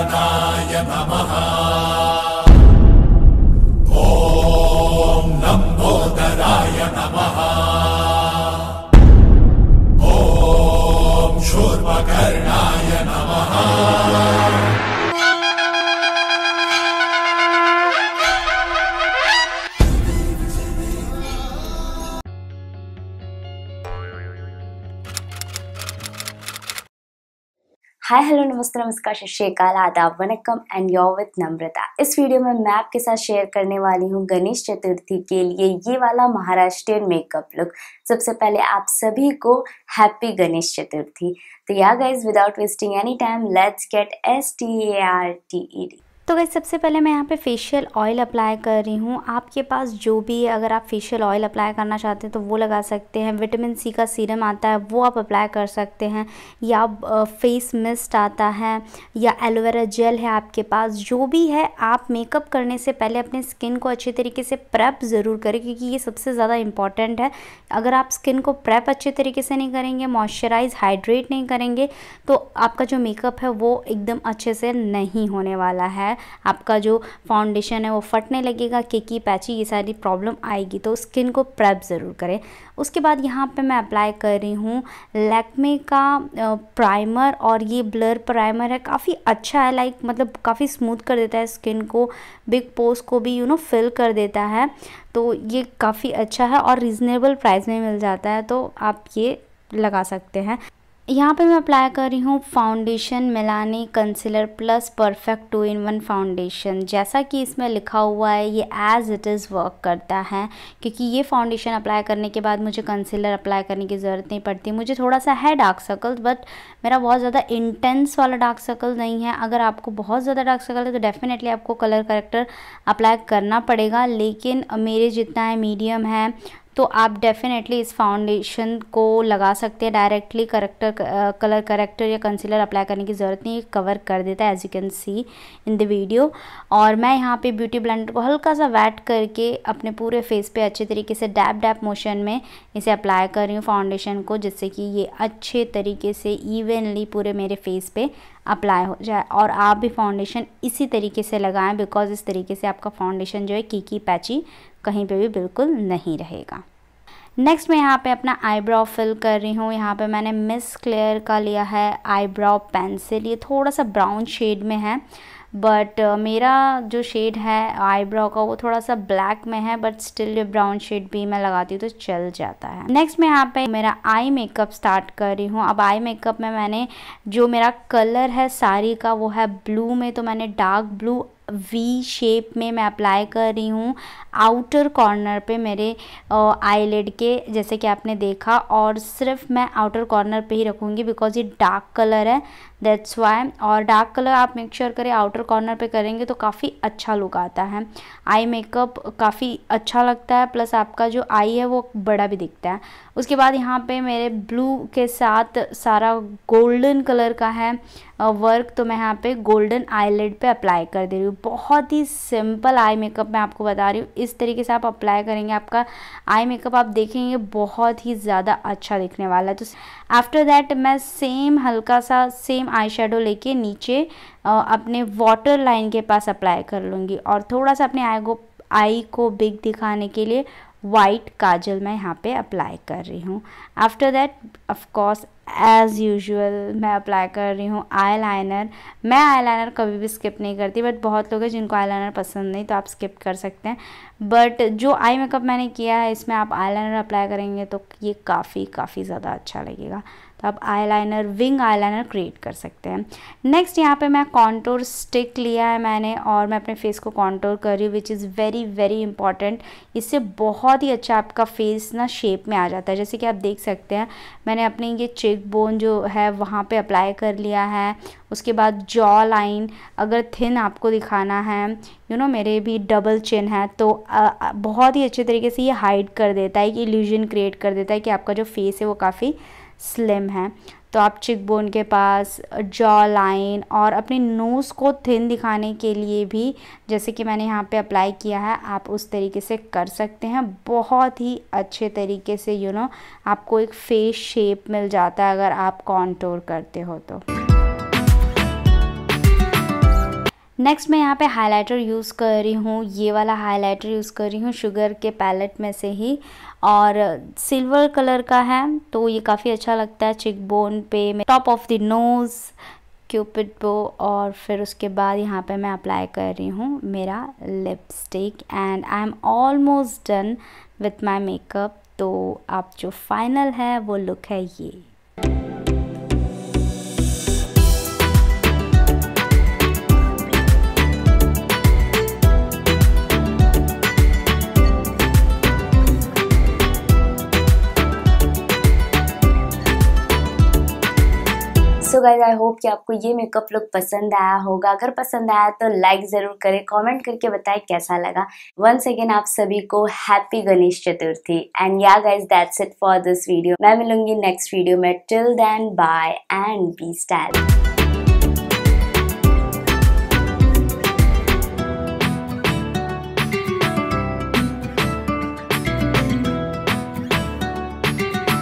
नमः ॐ नम्बोकराय नमः ॐ शूर्मकर्णाय नमः हाय हेलो नमस्ते नमस्कार सत आदाब वनकम एंड योर विथ नम्रता इस वीडियो में मैं आपके साथ शेयर करने वाली हूँ गणेश चतुर्थी के लिए ये वाला महाराष्ट्रीय मेकअप लुक सबसे पहले आप सभी को हैप्पी गणेश चतुर्थी तो ya guys without wasting any time let's get S T A R T E D तो गई सबसे पहले मैं यहाँ पे फेशियल ऑयल अप्लाई कर रही हूँ आपके पास जो भी है अगर आप फेशियल ऑयल अप्लाई करना चाहते हैं तो वो लगा सकते हैं विटामिन सी का सीरम आता है वो आप अप्लाई कर सकते हैं या फेस मिस्ट आता है या एलोवेरा जेल है आपके पास जो भी है आप मेकअप करने से पहले अपने स्किन को अच्छे तरीके से प्रेप ज़रूर करें क्योंकि ये सबसे ज़्यादा इंपॉर्टेंट है अगर आप स्किन को प्रेप अच्छे तरीके से नहीं करेंगे मॉइस्चराइज हाइड्रेट नहीं करेंगे तो आपका जो मेकअप है वो एकदम अच्छे से नहीं होने वाला है आपका जो फाउंडेशन है वो फटने लगेगा केकी पैची ये सारी प्रॉब्लम आएगी तो स्किन को प्रेप ज़रूर करें उसके बाद यहाँ पे मैं अप्लाई कर रही हूँ लैक्मे का प्राइमर और ये ब्लर प्राइमर है काफ़ी अच्छा है लाइक मतलब काफ़ी स्मूथ कर देता है स्किन को बिग पोस्ट को भी यू नो फिल कर देता है तो ये काफ़ी अच्छा है और रिजनेबल प्राइस में मिल जाता है तो आप ये लगा सकते हैं यहाँ पे मैं अप्लाई कर रही हूँ foundation Milani concealer plus perfect two in one foundation जैसा कि इसमें लिखा हुआ है ये एज इट इज़ वर्क करता है क्योंकि ये फाउंडेशन अप्लाई करने के बाद मुझे कंसीलर अप्लाई करने की ज़रूरत नहीं पड़ती मुझे थोड़ा सा है डार्क सर्कल बट मेरा बहुत ज़्यादा इंटेंस वाला डार्क सर्कल नहीं है अगर आपको बहुत ज़्यादा डार्क सर्कल है तो डेफिनेटली आपको कलर करेक्टर अप्लाई करना पड़ेगा लेकिन मेरे जितना है मीडियम है तो आप डेफिनेटली इस फाउंडेशन को लगा सकते हैं डायरेक्टली करेक्टर कलर करेक्टर या कंसीलर अप्लाई करने की ज़रूरत नहीं कवर कर देता है as you can see in the video और मैं यहाँ पे ब्यूटी ब्लेंडर को हल्का सा वैट करके अपने पूरे फेस पे अच्छे तरीके से डैप डैप मोशन में इसे अप्लाई कर रही हूँ फाउंडेशन को जिससे कि ये अच्छे तरीके से इवनली पूरे मेरे फेस पे अप्लाई हो जाए और आप भी फाउंडेशन इसी तरीके से लगाएं बिकॉज इस तरीके से आपका फाउंडेशन जो है कीकी पैची कहीं पे भी बिल्कुल नहीं रहेगा नेक्स्ट मैं यहाँ पे अपना आईब्रो फिल कर रही हूँ यहाँ पे मैंने मिस क्लियर का लिया है आईब्रो पेंसिल ये थोड़ा सा ब्राउन शेड में है बट uh, मेरा जो शेड है आईब्रो का वो थोड़ा सा ब्लैक में है बट स्टिल ये ब्राउन शेड भी मैं लगाती हूँ तो चल जाता है नेक्स्ट मैं यहाँ पे मेरा आई मेकअप स्टार्ट कर रही हूँ अब आई मेकअप में मैंने जो मेरा कलर है साड़ी का वो है ब्लू में तो मैंने डार्क ब्लू वी शेप में मैं अप्लाई कर रही हूँ आउटर कॉर्नर पे मेरे आईलेड के जैसे कि आपने देखा और सिर्फ मैं आउटर कॉर्नर पे ही रखूँगी बिकॉज ये डार्क कलर है दैट्स वाई और डार्क कलर आप मेक श्योर sure करें आउटर कॉर्नर पे करेंगे तो काफ़ी अच्छा लुक आता है आई मेकअप काफ़ी अच्छा लगता है प्लस आपका जो आई है वो बड़ा भी दिखता है उसके बाद यहाँ पे मेरे ब्लू के साथ सारा गोल्डन कलर का है वर्क तो मैं यहाँ पे गोल्डन आईलेट पे अप्लाई कर दे रही हूँ बहुत ही सिंपल आई मेकअप मैं आपको बता रही हूँ इस तरीके से आप अप्लाई करेंगे आपका आई मेकअप आप देखेंगे बहुत ही ज़्यादा अच्छा दिखने वाला है तो आफ्टर दैट मैं सेम हल्का सा सेम आई शेडो लेके नीचे अपने वाटर लाइन के पास अप्लाई कर लूँगी और थोड़ा सा अपने आई को आई को बिग दिखाने के लिए वाइट काजल मैं यहाँ पे अप्लाई कर रही हूँ after that of course as usual मैं अप्लाई कर रही हूँ आई लाइनर मैं आई लाइनर कभी भी स्किप नहीं करती बट बहुत लोग हैं जिनको आई लाइनर पसंद नहीं तो आप स्किप कर सकते हैं बट जो आई मेकअप मैंने किया है इसमें आप आई लाइनर अप्लाई करेंगे तो ये काफ़ी काफ़ी ज़्यादा अच्छा लगेगा तो आप आईलाइनर विंग आईलाइनर क्रिएट कर सकते हैं नेक्स्ट यहाँ पे मैं कॉन्टोर स्टिक लिया है मैंने और मैं अपने फेस को कॉन्टोर कर रही हूँ which is very very important इससे बहुत ही अच्छा आपका फेस ना शेप में आ जाता है जैसे कि आप देख सकते हैं मैंने अपने ये चेक बोन जो है वहाँ पर अप्लाई कर लिया है उसके बाद जॉ लाइन अगर थिन आपको दिखाना है यू you नो know, मेरे भी डबल चिन है तो बहुत ही अच्छे तरीके से ये हाइड कर देता है कि इल्यूजन क्रिएट कर देता है कि आपका जो फेस है वो काफ़ी स्लिम है तो आप चिक बोन के पास जॉ लाइन और अपने नोज़ को थिन दिखाने के लिए भी जैसे कि मैंने यहाँ पे अप्लाई किया है आप उस तरीके से कर सकते हैं बहुत ही अच्छे तरीके से यू you नो know, आपको एक फेस शेप मिल जाता है अगर आप कॉन्टोर करते हो तो नेक्स्ट मैं यहाँ पे हाइलाइटर यूज़ कर रही हूँ ये वाला हाइलाइटर यूज़ कर रही हूँ शुगर के पैलेट में से ही और सिल्वर कलर का है तो ये काफ़ी अच्छा लगता है चिक बोन पे मैं top of the nose cupid bow और फिर उसके बाद यहाँ पे मैं अप्लाई कर रही हूँ मेरा lipstick and I am almost done with my makeup तो आप जो फाइनल है वो लुक है ये गाइज आई होप कि आपको ये मेकअप लुक पसंद आया होगा अगर पसंद आया तो लाइक ज़रूर करें कमेंट करके बताएं कैसा लगा वंस अगेन आप सभी को happy Ganesh Chaturthi and ya guys that's it for this video मैं मिलूंगी नेक्स्ट वीडियो में till then bye and be style